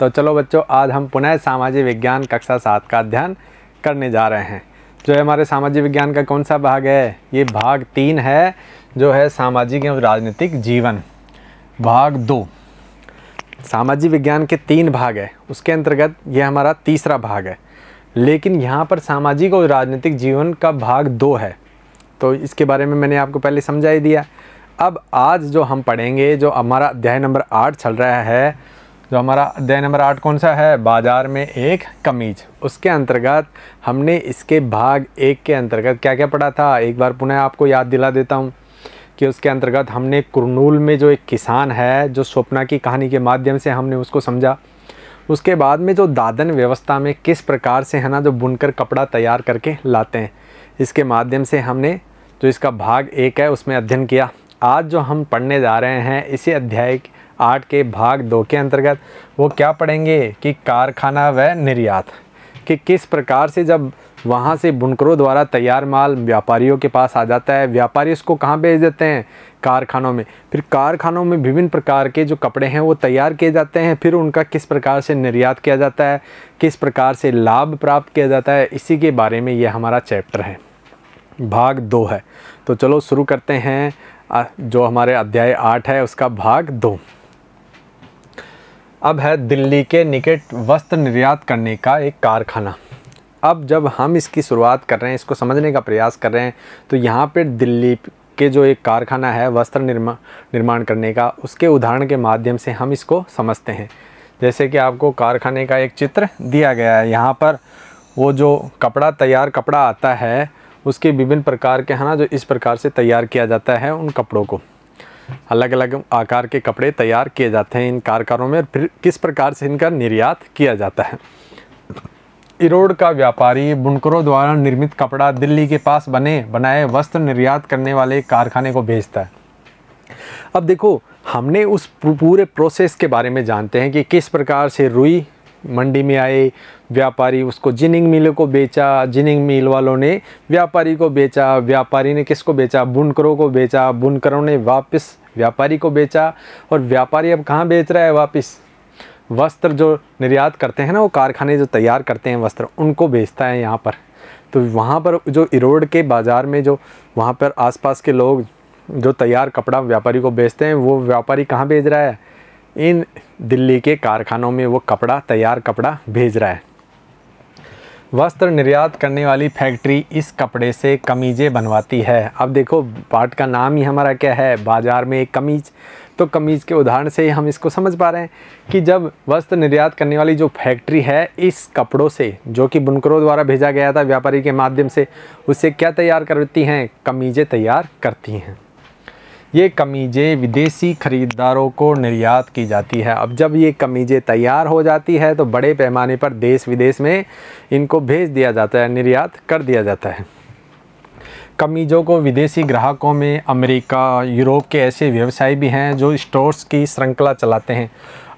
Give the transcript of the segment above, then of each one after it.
तो चलो बच्चों आज हम पुनः सामाजिक विज्ञान कक्षा सात का अध्ययन करने जा रहे हैं जो है हमारे सामाजिक विज्ञान का कौन सा भाग है ये भाग तीन है जो है सामाजिक एवं राजनीतिक जीवन भाग दो सामाजिक विज्ञान के तीन भाग है उसके अंतर्गत ये हमारा तीसरा भाग है लेकिन यहाँ पर सामाजिक और राजनीतिक जीवन का भाग दो है तो इसके बारे में मैंने आपको पहले समझा ही दिया अब आज जो हम पढ़ेंगे जो हमारा अध्याय नंबर आठ चल रहा है जो तो हमारा अध्याय नंबर आठ कौन सा है बाजार में एक कमीज उसके अंतर्गत हमने इसके भाग एक के अंतर्गत क्या क्या पढ़ा था एक बार पुनः आपको याद दिला देता हूँ कि उसके अंतर्गत हमने कुरनूल में जो एक किसान है जो स्वप्ना की कहानी के माध्यम से हमने उसको समझा उसके बाद में जो दादन व्यवस्था में किस प्रकार से है ना जो बुनकर कपड़ा तैयार करके लाते हैं इसके माध्यम से हमने जो इसका भाग एक है उसमें अध्ययन किया आज जो हम पढ़ने जा रहे हैं इसी अध्याय आठ के भाग दो के अंतर्गत वो क्या पढ़ेंगे कि कारखाना व निर्यात कि किस प्रकार से जब वहाँ से बुनकरों द्वारा तैयार माल व्यापारियों के पास आ जाता है व्यापारी उसको कहाँ भेज देते हैं कारखानों में फिर कारखानों में विभिन्न प्रकार के जो कपड़े हैं वो तैयार किए जाते हैं फिर उनका किस प्रकार से निर्यात किया जाता है किस प्रकार से लाभ प्राप्त किया जाता है इसी के बारे में ये हमारा चैप्टर है भाग दो है तो चलो शुरू करते हैं जो हमारे अध्याय आठ है उसका भाग दो अब है दिल्ली के निकट वस्त्र निर्यात करने का एक कारखाना अब जब हम इसकी शुरुआत कर रहे हैं इसको समझने का प्रयास कर रहे हैं तो यहाँ पर दिल्ली के जो एक कारखाना है वस्त्र निर्मा निर्माण करने का उसके उदाहरण के माध्यम से हम इसको समझते हैं जैसे कि आपको कारखाने का एक चित्र दिया गया है यहाँ पर वो जो कपड़ा तैयार कपड़ा आता है उसके विभिन्न प्रकार के है ना जो इस प्रकार से तैयार किया जाता है उन कपड़ों को अलग अलग आकार के कपड़े तैयार किए जाते हैं इन कारखानों में फिर किस प्रकार से इनका निर्यात किया जाता है इरोड का व्यापारी बुनकरों द्वारा निर्मित कपड़ा दिल्ली के पास बने बनाए वस्त्र निर्यात करने वाले कारखाने को भेजता है अब देखो हमने उस पूरे प्रोसेस के बारे में जानते हैं कि किस प्रकार से रुई मंडी में आए व्यापारी उसको जिनिंग मिल को बेचा जिनिंग मिल वालों ने व्यापारी को बेचा व्यापारी ने किसको बेचा बुनकरों को बेचा बुनकरों ने वापस व्यापारी को बेचा और व्यापारी अब कहाँ बेच रहा है वापस वस्त्र जो निर्यात करते हैं ना वो कारखाने जो तैयार करते हैं वस्त्र उनको बेचता है यहाँ पर तो वहाँ पर जो इरोड के बाज़ार में जो वहाँ पर आसपास के लोग जो तैयार कपड़ा व्यापारी को बेचते हैं वो व्यापारी कहाँ बेच रहा है इन दिल्ली के कारखानों में वो कपड़ा तैयार कपड़ा भेज रहा है वस्त्र निर्यात करने वाली फैक्ट्री इस कपड़े से कमीज़ें बनवाती है अब देखो पार्ट का नाम ही हमारा क्या है बाज़ार में एक कमीज़ तो कमीज़ के उदाहरण से हम इसको समझ पा रहे हैं कि जब वस्त्र निर्यात करने वाली जो फैक्ट्री है इस कपड़ों से जो कि बुनकरों द्वारा भेजा गया था व्यापारी के माध्यम से उससे क्या तैयार करती हैं कमीज़ें तैयार करती हैं ये कमीज़ें विदेशी ख़रीदारों को निर्यात की जाती है अब जब ये कमीज़ें तैयार हो जाती है तो बड़े पैमाने पर देश विदेश में इनको भेज दिया जाता है निर्यात कर दिया जाता है कमीज़ों को विदेशी ग्राहकों में अमेरिका यूरोप के ऐसे व्यवसाय भी हैं जो स्टोर्स की श्रृंखला चलाते हैं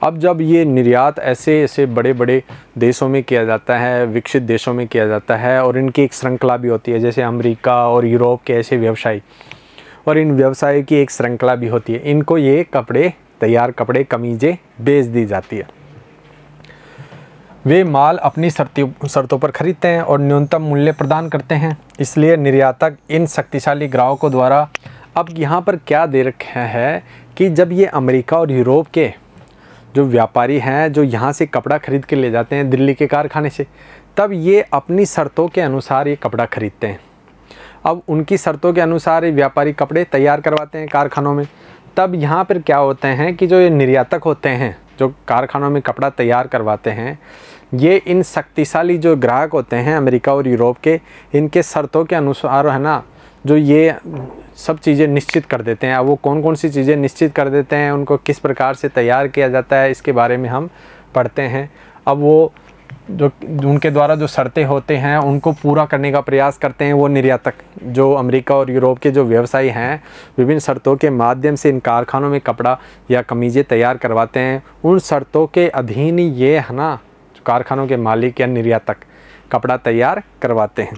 अब जब ये निर्यात ऐसे ऐसे बड़े बड़े देशों में किया जाता है विकसित देशों में किया जाता है और इनकी एक श्रृंखला भी होती है जैसे अमेरिका और यूरोप के ऐसे व्यवसायी और इन व्यवसायों की एक श्रृंखला भी होती है इनको ये कपड़े तैयार कपड़े कमीजें बेच दी जाती है वे माल अपनी शर्तों पर खरीदते हैं और न्यूनतम मूल्य प्रदान करते हैं इसलिए निर्यातक इन शक्तिशाली ग्राहकों द्वारा अब यहाँ पर क्या दे रखे हैं कि जब ये अमेरिका और यूरोप के जो व्यापारी हैं जो यहाँ से कपड़ा खरीद के ले जाते हैं दिल्ली के कारखाने से तब ये अपनी शर्तों के अनुसार ये कपड़ा खरीदते हैं अब उनकी शर्तों के अनुसार ये व्यापारी कपड़े तैयार करवाते हैं कारखानों में तब यहाँ पर क्या होते हैं कि जो ये निर्यातक होते हैं जो कारखानों में कपड़ा तैयार करवाते हैं ये इन शक्तिशाली जो ग्राहक होते हैं अमेरिका और यूरोप के इनके शर्तों के अनुसार है ना जो ये सब चीज़ें निश्चित कर देते हैं अब वो कौन कौन सी चीज़ें निश्चित कर देते हैं उनको किस प्रकार से तैयार किया जाता है इसके बारे में हम पढ़ते हैं अब वो जो उनके द्वारा जो शर्तें होते हैं उनको पूरा करने का प्रयास करते हैं वो निर्यातक जो अमेरिका और यूरोप के जो व्यवसायी हैं विभिन्न शर्तों के माध्यम से इन कारखानों में कपड़ा या कमीज़ें तैयार करवाते हैं उन शर्तों के अधीन ये है ना कारखानों के मालिक या निर्यातक कपड़ा तैयार करवाते हैं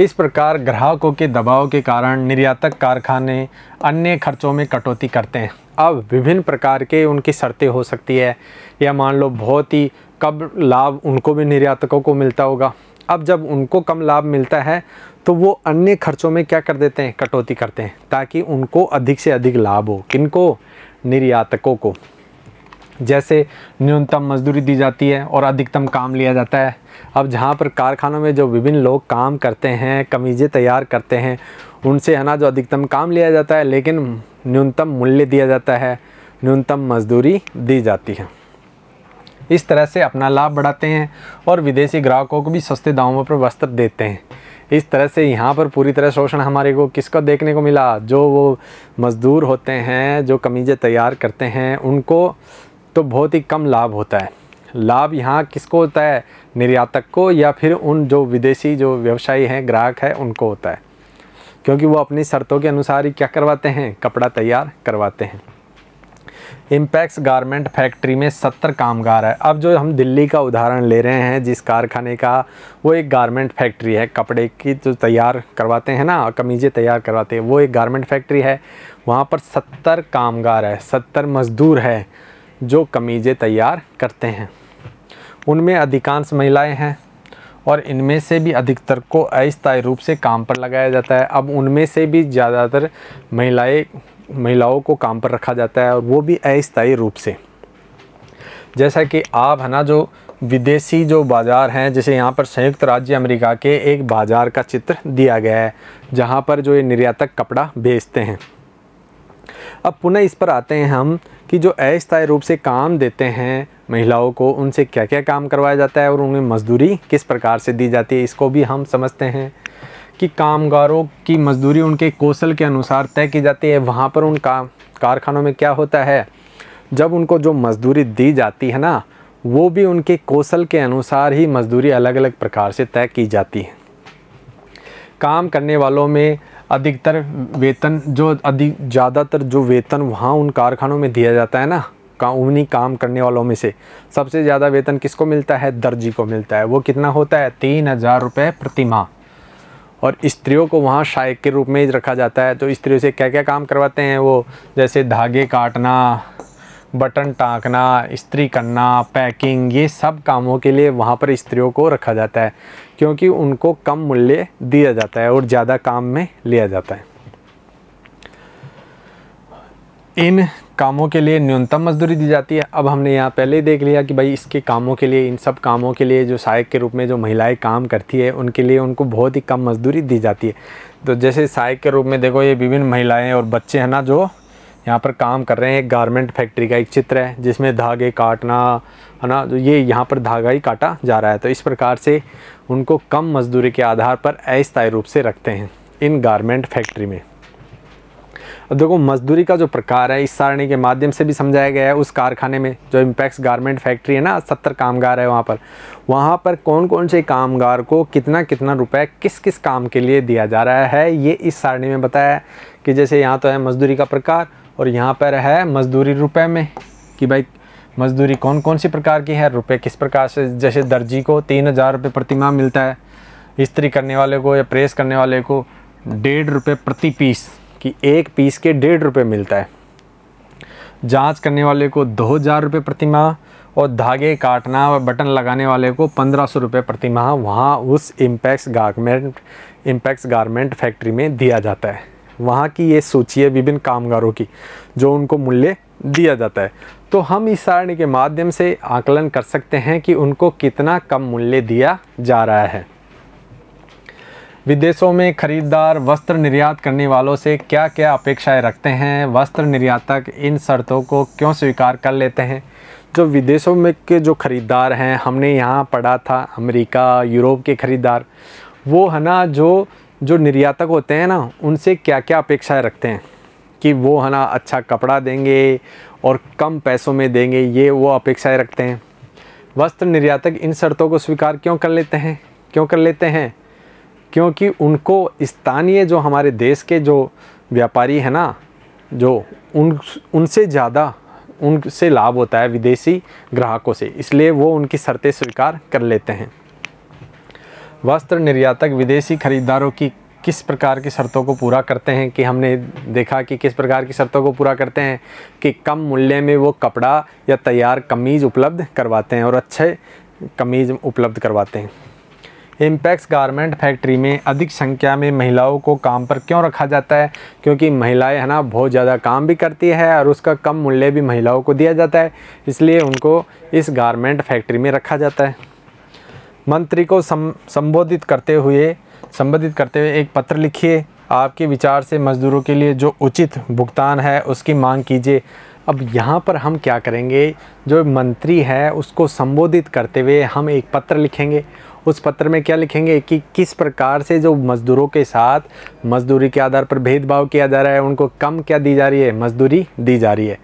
इस प्रकार ग्राहकों के दबाव के कारण निर्यातक कारखाने अन्य खर्चों में कटौती करते हैं अब विभिन्न प्रकार के उनकी शर्तें हो सकती है या मान लो बहुत ही कब लाभ उनको भी निर्यातकों को मिलता होगा अब जब उनको कम लाभ मिलता है तो वो अन्य खर्चों में क्या कर देते हैं कटौती करते हैं ताकि उनको अधिक से अधिक लाभ हो किनको निर्यातकों को जैसे न्यूनतम मजदूरी दी जाती है और अधिकतम काम लिया जाता है अब जहाँ पर कारखानों में जो विभिन्न लोग काम करते हैं कमीज़ें तैयार करते हैं उनसे है ना जो अधिकतम काम लिया जाता है लेकिन न्यूनतम मूल्य दिया जाता है न्यूनतम मजदूरी दी जाती है इस तरह से अपना लाभ बढ़ाते हैं और विदेशी ग्राहकों को भी सस्ते दामों पर वस्त्र देते हैं इस तरह से यहाँ पर पूरी तरह शोषण हमारे को किसको देखने को मिला जो वो मज़दूर होते हैं जो कमीज़ें तैयार करते हैं उनको तो बहुत ही कम लाभ होता है लाभ यहाँ किसको होता है निर्यातक को या फिर उन जो विदेशी जो व्यवसायी हैं ग्राहक है उनको होता है क्योंकि वो अपनी शर्तों के अनुसार ही क्या करवाते हैं कपड़ा तैयार करवाते हैं इम्पैक्स गारमेंट फैक्ट्री में सत्तर कामगार है अब जो हम दिल्ली का उदाहरण ले रहे हैं जिस कारखाने का वो एक गारमेंट फैक्ट्री है कपड़े की जो तैयार करवाते हैं ना कमीज़ें तैयार करवाते हैं वो एक गारमेंट फैक्ट्री है वहाँ पर सत्तर कामगार है सत्तर मज़दूर है जो कमीज़ें तैयार करते हैं उनमें अधिकांश महिलाएँ हैं और इनमें से भी अधिकतर को अस्थायी रूप से काम पर लगाया जाता है अब उनमें से भी ज़्यादातर महिलाएं महिलाओं को काम पर रखा जाता है और वो भी अस्थायी रूप से जैसा कि आप है ना जो विदेशी जो बाज़ार हैं जैसे यहाँ पर संयुक्त राज्य अमेरिका के एक बाज़ार का चित्र दिया गया है जहाँ पर जो ये निर्यातक कपड़ा बेचते हैं अब पुनः इस पर आते हैं हम कि जो अस्थायी रूप से काम देते हैं महिलाओं को उनसे क्या क्या काम करवाया जाता है और उन्हें मजदूरी किस प्रकार से दी जाती है इसको भी हम समझते हैं कि कामगारों की मजदूरी उनके कौशल के अनुसार तय की जाती है वहाँ पर उन काम कारखानों में क्या होता है जब उनको जो मजदूरी दी जाती है ना वो भी उनके कौशल के अनुसार ही मजदूरी अलग अलग प्रकार से तय की जाती है काम करने वालों में अधिकतर वेतन जो अधिक ज़्यादातर जो वेतन वहाँ उन कारखानों में दिया जाता है ना का उन्हीं काम करने वालों में से सबसे ज़्यादा वेतन किसको मिलता है दर्जी को मिलता है वो कितना होता है तीन हज़ार रुपये प्रति माह और स्त्रियों को वहाँ शायक के रूप में रखा जाता है तो स्त्रियों से क्या क्या काम करवाते हैं वो जैसे धागे काटना बटन टाँकना इस्त्री करना पैकिंग ये सब कामों के लिए वहाँ पर स्त्रियों को रखा जाता है क्योंकि उनको कम मूल्य दिया जाता है और ज़्यादा काम में लिया जाता है इन कामों के लिए न्यूनतम मजदूरी दी जाती है अब हमने यहाँ पहले ही देख लिया कि भाई इसके कामों के लिए इन सब कामों के लिए जो सहायक के रूप में जो महिलाएं काम करती है उनके लिए उनको बहुत ही कम मजदूरी दी जाती है तो जैसे सहायक के रूप में देखो ये विभिन्न महिलाएँ और बच्चे हैं ना जो यहाँ पर काम कर रहे हैं एक गारमेंट फैक्ट्री का एक चित्र है जिसमें धागे काटना है ना तो ये यहाँ पर धागा ही काटा जा रहा है तो इस प्रकार से उनको कम मजदूरी के आधार पर अस्थायी रूप से रखते हैं इन गारमेंट फैक्ट्री में अब देखो मजदूरी का जो प्रकार है इस सारणी के माध्यम से भी समझाया गया है उस कारखाने में जो इम्पैक्स गारमेंट फैक्ट्री है ना सत्तर कामगार है वहाँ पर वहाँ पर कौन कौन से कामगार को कितना कितना रुपए किस किस काम के लिए दिया जा रहा है ये इस सारणी में बताया है कि जैसे यहाँ तो है मजदूरी का प्रकार और यहाँ पर है मजदूरी रुपये में कि भाई मजदूरी कौन कौन सी प्रकार की है रुपये किस प्रकार से जैसे दर्जी को तीन हज़ार रुपये प्रतिमाह मिलता है इस्त्री करने वाले को या प्रेस करने वाले को डेढ़ रुपये प्रति पीस कि एक पीस के डेढ़ रुपये मिलता है जांच करने वाले को दो हज़ार रुपये प्रति माह और धागे काटना व बटन लगाने वाले को पंद्रह सौ रुपये प्रति माह वहाँ उस Impex garment Impex garment factory में दिया जाता है वहाँ की ये सूची है विभिन्न कामगारों की जो उनको मूल्य दिया जाता है तो हम इस सारणी के माध्यम से आकलन कर सकते हैं कि उनको कितना कम मूल्य दिया जा रहा है विदेशों में खरीदार वस्त्र निर्यात करने वालों से क्या क्या अपेक्षाएं रखते हैं वस्त्र निर्यातक इन शर्तों को क्यों स्वीकार कर लेते हैं जो विदेशों में के जो ख़रीदार हैं हमने यहाँ पढ़ा था अमेरिका यूरोप के ख़रीदार वो है ना जो जो निर्यातक होते हैं ना उनसे क्या क्या अपेक्षाएं रखते हैं कि वो है ना अच्छा कपड़ा देंगे और कम पैसों में देंगे ये वो अपेक्षाएँ रखते हैं वस्त्र निर्यातक इन शर्तों को स्वीकार क्यों कर लेते हैं क्यों कर लेते हैं क्योंकि उनको स्थानीय जो हमारे देश के जो व्यापारी है ना जो उन उनसे ज़्यादा उनसे लाभ होता है विदेशी ग्राहकों से इसलिए वो उनकी शर्तें स्वीकार कर लेते हैं वस्त्र निर्यातक विदेशी खरीदारों की किस प्रकार की शर्तों को पूरा करते हैं कि हमने देखा कि किस प्रकार की शर्तों को पूरा करते हैं कि कम मूल्य में वो कपड़ा या तैयार कमीज़ उपलब्ध करवाते हैं और अच्छे कमीज़ उपलब्ध करवाते हैं इम्पैक्स गारमेंट फैक्ट्री में अधिक संख्या में महिलाओं को काम पर क्यों रखा जाता है क्योंकि महिलाएं है ना बहुत ज़्यादा काम भी करती है और उसका कम मूल्य भी महिलाओं को दिया जाता है इसलिए उनको इस गारमेंट फैक्ट्री में रखा जाता है मंत्री को सम, संबोधित करते हुए संबोधित करते हुए एक पत्र लिखिए आपके विचार से मज़दूरों के लिए जो उचित भुगतान है उसकी मांग कीजिए अब यहाँ पर हम क्या करेंगे जो मंत्री है उसको संबोधित करते हुए हम एक पत्र लिखेंगे उस पत्र में क्या लिखेंगे कि किस प्रकार से जो मज़दूरों के साथ मज़दूरी के आधार पर भेदभाव किया जा रहा है उनको कम क्या दी जा रही है मज़दूरी दी जा रही है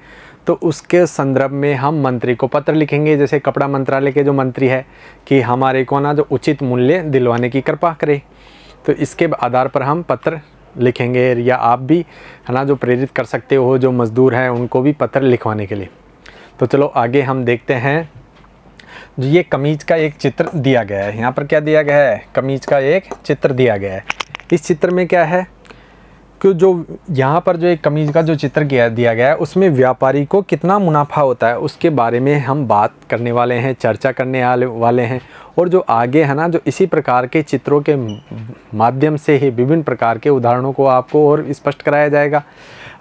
तो उसके संदर्भ में हम मंत्री को पत्र लिखेंगे जैसे कपड़ा मंत्रालय के जो मंत्री है कि हमारे को ना जो उचित मूल्य दिलवाने की कृपा करे तो इसके आधार पर हम पत्र लिखेंगे या आप भी है ना जो प्रेरित कर सकते हो जो मज़दूर हैं उनको भी पत्र लिखवाने के लिए तो चलो आगे हम देखते हैं ये कमीज का एक चित्र दिया गया है यहाँ पर क्या दिया गया है कमीज का एक चित्र दिया गया है इस चित्र में क्या है कि जो यहाँ पर जो एक कमीज का जो चित्र किया दिया गया है उसमें व्यापारी को कितना मुनाफा होता है उसके बारे में हम बात करने वाले हैं चर्चा करने वाले हैं और जो आगे है ना जो इसी प्रकार के चित्रों के माध्यम से ही विभिन्न प्रकार के उदाहरणों को आपको और स्पष्ट कराया जाएगा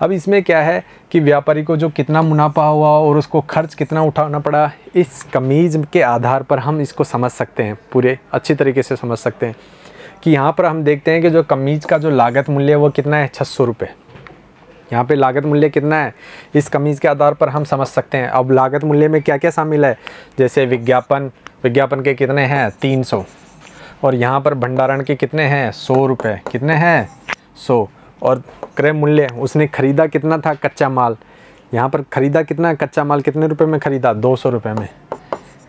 अब इसमें क्या है कि व्यापारी को जो कितना मुनाफा हुआ और उसको खर्च कितना उठाना पड़ा इस कमीज़ के आधार पर हम इसको समझ सकते हैं पूरे अच्छी तरीके से समझ सकते हैं कि यहाँ पर हम देखते हैं कि जो कमीज़ का जो लागत मूल्य है वो कितना है छः सौ रुपये यहाँ पे लागत मूल्य कितना है इस कमीज़ के आधार पर हम समझ सकते हैं अब लागत मूल्य में क्या क्या शामिल है जैसे विज्ञापन विज्ञापन के कितने हैं तीन सौ और यहाँ पर भंडारण के कितने हैं सौ रुपये कितने हैं सौ और क्रय मूल्य उसने ख़रीदा कितना था कच्चा माल यहाँ पर ख़रीदा कितना कच्चा माल कितने रुपए में ख़रीदा दो सौ रुपये में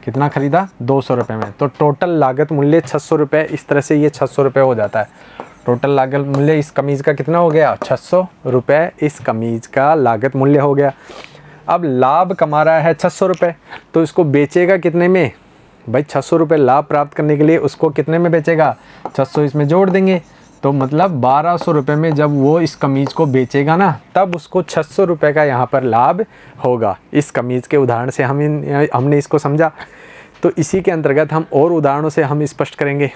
कितना ख़रीदा दो सौ रुपये में तो टोटल लागत मूल्य छः सौ रुपये इस तरह से ये छः सौ रुपये हो जाता है टोटल लागत मूल्य इस कमीज़ का कितना हो गया छः सौ रुपये इस कमीज़ का लागत मूल्य हो गया अब लाभ कमा रहा है छः सौ रुपये तो इसको बेचेगा कितने में भाई छः सौ रुपये लाभ प्राप्त करने के लिए उसको कितने में बेचेगा छः सौ इसमें जोड़ देंगे तो मतलब बारह सौ रुपये में जब वो इस कमीज़ को बेचेगा ना तब उसको छः सौ रुपये का यहाँ पर लाभ होगा इस कमीज़ के उदाहरण से हम इन हमने इसको समझा तो इसी के अंतर्गत हम और उदाहरणों से हम स्पष्ट करेंगे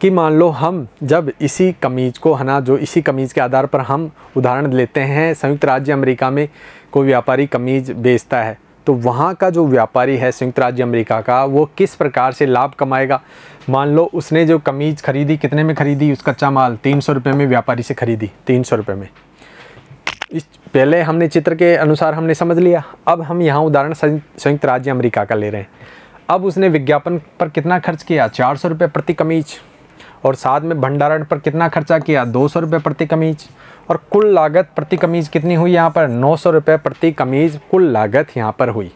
कि मान लो हम जब इसी कमीज़ को है ना जो इसी कमीज़ के आधार पर हम उदाहरण लेते हैं संयुक्त राज्य अमेरिका में कोई व्यापारी कमीज़ बेचता है तो वहाँ का जो व्यापारी है संयुक्त राज्य अमेरिका का वो किस प्रकार से लाभ कमाएगा मान लो उसने जो कमीज़ खरीदी कितने में खरीदी उस कच्चा माल तीन सौ रुपये में व्यापारी से खरीदी तीन सौ रुपये में इस पहले हमने चित्र के अनुसार हमने समझ लिया अब हम यहाँ उदाहरण संयुक्त राज्य अमेरिका का ले रहे हैं अब उसने विज्ञापन पर कितना खर्च किया चार सौ रुपये प्रति कमीज और साथ में भंडारण पर कितना खर्चा किया दो सौ रुपये प्रति कमीज और कुल लागत प्रति कमीज़ कितनी हुई यहाँ पर नौ सौ रुपये प्रति कमीज़ कुल लागत यहाँ पर हुई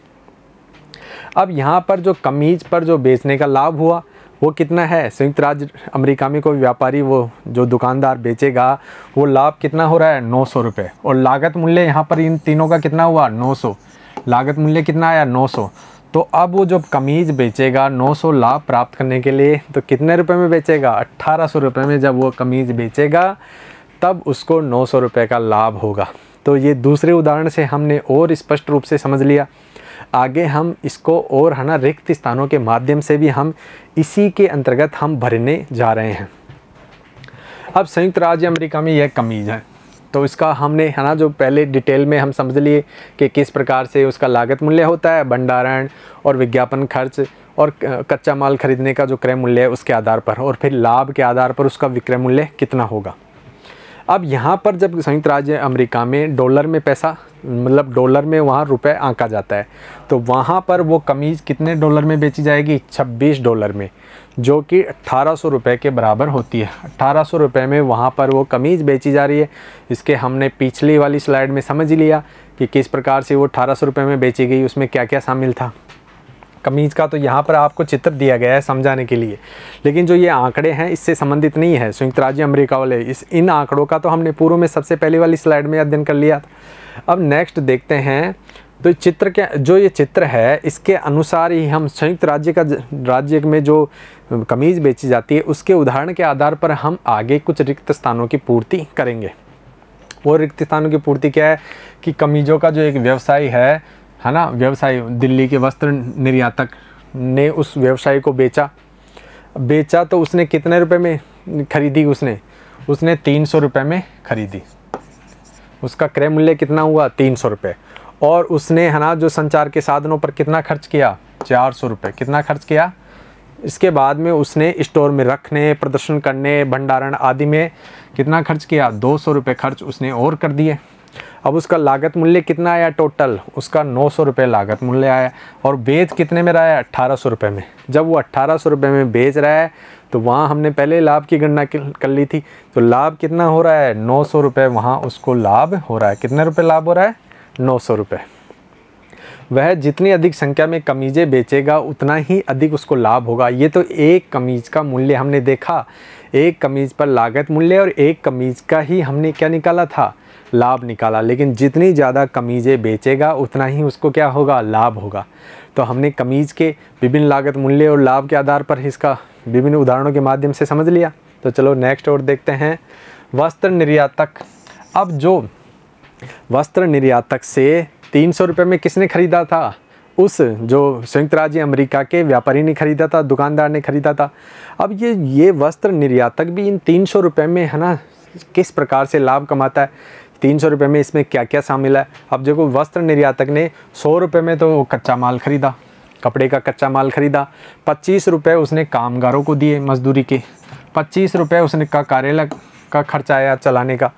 अब यहाँ पर जो कमीज़ पर जो बेचने का लाभ हुआ वो कितना है संयुक्त राज्य अमेरिका में कोई व्यापारी वो जो दुकानदार बेचेगा वो लाभ कितना हो रहा है नौ सौ रुपये और लागत मूल्य यहाँ पर इन तीनों का कितना हुआ नौ सौ लागत मूल्य कितना आया नौ सौ तो अब वो जब कमीज़ बेचेगा 900 लाभ प्राप्त करने के लिए तो कितने रुपए में बेचेगा अट्ठारह सौ रुपये में जब वो कमीज़ बेचेगा तब उसको नौ सौ रुपये का लाभ होगा तो ये दूसरे उदाहरण से हमने और स्पष्ट रूप से समझ लिया आगे हम इसको और है ना रिक्त स्थानों के माध्यम से भी हम इसी के अंतर्गत हम भरने जा रहे हैं अब संयुक्त राज्य अमेरिका में यह कमीज़ है तो इसका हमने है ना जो पहले डिटेल में हम समझ लिए कि किस प्रकार से उसका लागत मूल्य होता है भंडारण और विज्ञापन खर्च और कच्चा माल खरीदने का जो क्रय मूल्य है उसके आधार पर और फिर लाभ के आधार पर उसका विक्रय मूल्य कितना होगा अब यहाँ पर जब संयुक्त राज्य अमेरिका में डॉलर में पैसा मतलब डॉलर में वहाँ रुपए आंका जाता है तो वहाँ पर वो कमीज़ कितने डॉलर में बेची जाएगी 26 डॉलर में जो कि अट्ठारह सौ रुपये के बराबर होती है अट्ठारह सौ रुपये में वहाँ पर वो कमीज़ बेची जा रही है इसके हमने पिछली वाली स्लाइड में समझ लिया कि किस प्रकार से वो अठारह सौ रुपये में बेची गई उसमें क्या क्या शामिल था कमीज़ का तो यहाँ पर आपको चित्र दिया गया है समझाने के लिए लेकिन जो ये आंकड़े हैं इससे संबंधित नहीं है संयुक्त राज्य अमेरिका वाले इस इन आंकड़ों का तो हमने पूर्व में सबसे पहले वाली स्लाइड में अध्ययन कर लिया था अब नेक्स्ट देखते हैं तो चित्र के जो ये चित्र है इसके अनुसार ही हम संयुक्त राज्य का राज्य में जो कमीज़ बेची जाती है उसके उदाहरण के आधार पर हम आगे कुछ रिक्त स्थानों की पूर्ति करेंगे वो रिक्त स्थानों की पूर्ति क्या है कि कमीज़ों का जो एक व्यवसाय है है ना व्यवसाय दिल्ली के वस्त्र निर्यातक ने उस व्यवसाय को बेचा बेचा तो उसने कितने रुपए में खरीदी उसने उसने तीन सौ रुपये में खरीदी उसका क्रय मूल्य कितना हुआ तीन सौ रुपये और उसने है ना जो संचार के साधनों पर कितना खर्च किया चार सौ रुपये कितना खर्च किया इसके बाद में उसने स्टोर में रखने प्रदर्शन करने भंडारण आदि में कितना खर्च किया दो सौ रुपये खर्च उसने और कर दिए अब उसका लागत मूल्य कितना आया टोटल उसका नौ सौ रुपये लागत मूल्य आया और बेच कितने में रहा है अट्ठारह सौ रुपये में जब वो अट्ठारह सौ रुपये में बेच रहा है तो वहाँ हमने पहले लाभ की गणना कर ली थी तो लाभ कितना हो रहा है नौ सौ रुपये वहाँ उसको लाभ हो रहा है कितने रुपये लाभ हो रहा है नौ सौ रुपये वह जितनी अधिक संख्या में कमीज़ें बेचेगा उतना ही अधिक उसको लाभ होगा ये तो एक कमीज़ का मूल्य हमने देखा एक कमीज़ पर लागत मूल्य और एक कमीज़ का ही हमने क्या निकाला था लाभ निकाला लेकिन जितनी ज़्यादा कमीज़ें बेचेगा उतना ही उसको क्या होगा लाभ होगा तो हमने कमीज़ के विभिन्न लागत मूल्य और लाभ के आधार पर इसका विभिन्न उदाहरणों के माध्यम से समझ लिया तो चलो नेक्स्ट और देखते हैं वस्त्र निर्यातक अब जो वस्त्र निर्यातक से तीन सौ रुपये में किसने ख़रीदा था उस जो संयुक्त राज्य अमेरिका के व्यापारी ने ख़रीदा था दुकानदार ने ख़रीदा था अब ये ये वस्त्र निर्यातक भी इन तीन सौ रुपये में है ना किस प्रकार से लाभ कमाता है तीन सौ रुपये में इसमें क्या क्या शामिल है अब देखो वस्त्र निर्यातक ने सौ रुपये में तो कच्चा माल खरीदा कपड़े का कच्चा माल खरीदा पच्चीस रुपये उसने कामगारों को दिए मजदूरी के पच्चीस रुपये उसने का कार्यालय का खर्चा आया चलाने का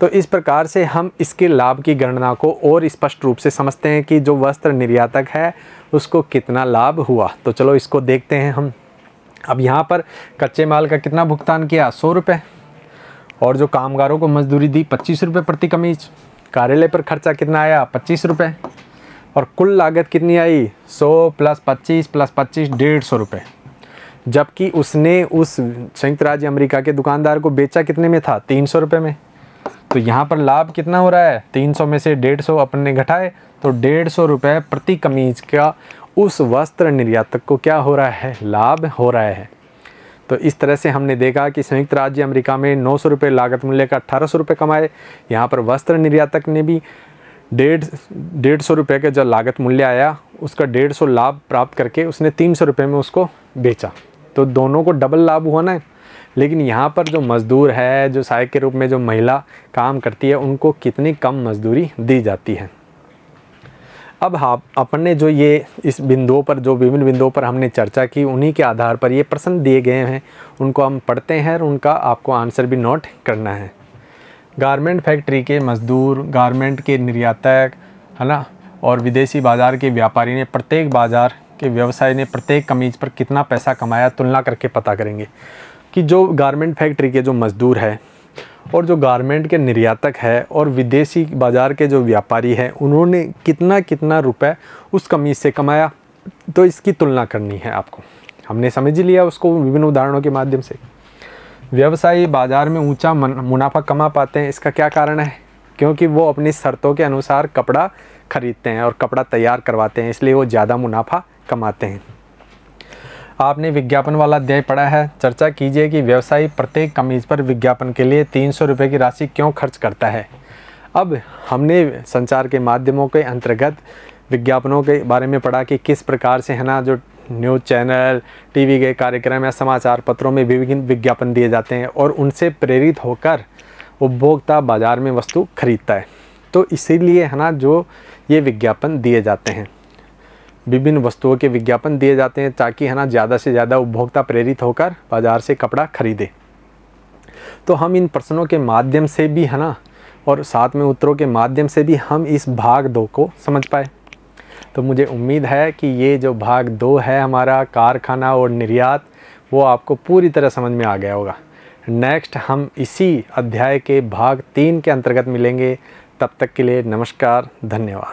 तो इस प्रकार से हम इसके लाभ की गणना को और स्पष्ट रूप से समझते हैं कि जो वस्त्र निर्यातक है उसको कितना लाभ हुआ तो चलो इसको देखते हैं हम अब यहाँ पर कच्चे माल का कितना भुगतान किया सौ रुपये और जो कामगारों को मजदूरी दी पच्चीस रुपये प्रति कमीज कार्यालय पर खर्चा कितना आया पच्चीस रुपये और कुल लागत कितनी आई सौ प्लस पच्चीस प्लस पच्चीस डेढ़ सौ रुपये जबकि उसने उस संयुक्त राज्य अमेरिका के दुकानदार को बेचा कितने में था तीन सौ रुपये में तो यहाँ पर लाभ कितना हो रहा है तीन सौ में से डेढ़ सौ अपन ने घटाए तो डेढ़ सौ रुपये प्रति कमीज का उस वस्त्र निर्यातक को क्या हो रहा है लाभ हो रहा है तो इस तरह से हमने देखा कि संयुक्त राज्य अमेरिका में नौ सौ रुपये लागत मूल्य का अठारह सौ रुपये कमाए यहाँ पर वस्त्र निर्यातक ने भी डेढ़ डेढ़ सौ रुपये का जो लागत मूल्य आया उसका डेढ़ सौ लाभ प्राप्त करके उसने तीन सौ रुपये में उसको बेचा तो दोनों को डबल लाभ हुआ ना लेकिन यहाँ पर जो मज़दूर है जो सहायक के रूप में जो महिला काम करती है उनको कितनी कम मजदूरी दी जाती है अब हाँ अपन ने जो ये इस बिंदुओं पर जो विभिन्न बिंदुओं पर हमने चर्चा की उन्हीं के आधार पर ये प्रश्न दिए गए हैं उनको हम पढ़ते हैं और उनका आपको आंसर भी नोट करना है गारमेंट फैक्ट्री के मज़दूर गारमेंट के निर्यातक है ना और विदेशी बाज़ार के व्यापारी ने प्रत्येक बाज़ार के व्यवसाय ने प्रत्येक कमीज पर कितना पैसा कमाया तुलना करके पता करेंगे कि जो गारमेंट फैक्ट्री के जो मज़दूर है और जो गारमेंट के निर्यातक है और विदेशी बाज़ार के जो व्यापारी हैं उन्होंने कितना कितना रुपए उस कमी से कमाया तो इसकी तुलना करनी है आपको हमने समझ ही लिया उसको विभिन्न उदाहरणों के माध्यम से व्यवसायी बाज़ार में ऊंचा मुनाफा कमा पाते हैं इसका क्या कारण है क्योंकि वो अपनी शर्तों के अनुसार कपड़ा ख़रीदते हैं और कपड़ा तैयार करवाते हैं इसलिए वो ज़्यादा मुनाफा कमाते हैं आपने विज्ञापन वाला अध्याय पढ़ा है चर्चा कीजिए कि व्यवसायी प्रत्येक कमीज पर विज्ञापन के लिए तीन सौ की राशि क्यों खर्च करता है अब हमने संचार के माध्यमों के अंतर्गत विज्ञापनों के बारे में पढ़ा कि किस प्रकार से है ना जो न्यूज़ चैनल टीवी के कार्यक्रम या समाचार पत्रों में विभिन्न विज्ञापन दिए जाते हैं और उनसे प्रेरित होकर उपभोक्ता बाज़ार में वस्तु खरीदता है तो इसीलिए है ना जो ये विज्ञापन दिए जाते हैं विभिन्न वस्तुओं के विज्ञापन दिए जाते हैं ताकि है ना ज़्यादा से ज़्यादा उपभोक्ता प्रेरित होकर बाज़ार से कपड़ा खरीदे तो हम इन प्रश्नों के माध्यम से भी है ना और साथ में उत्तरों के माध्यम से भी हम इस भाग दो को समझ पाए तो मुझे उम्मीद है कि ये जो भाग दो है हमारा कारखाना और निर्यात वो आपको पूरी तरह समझ में आ गया होगा नेक्स्ट हम इसी अध्याय के भाग तीन के अंतर्गत मिलेंगे तब तक के लिए नमस्कार धन्यवाद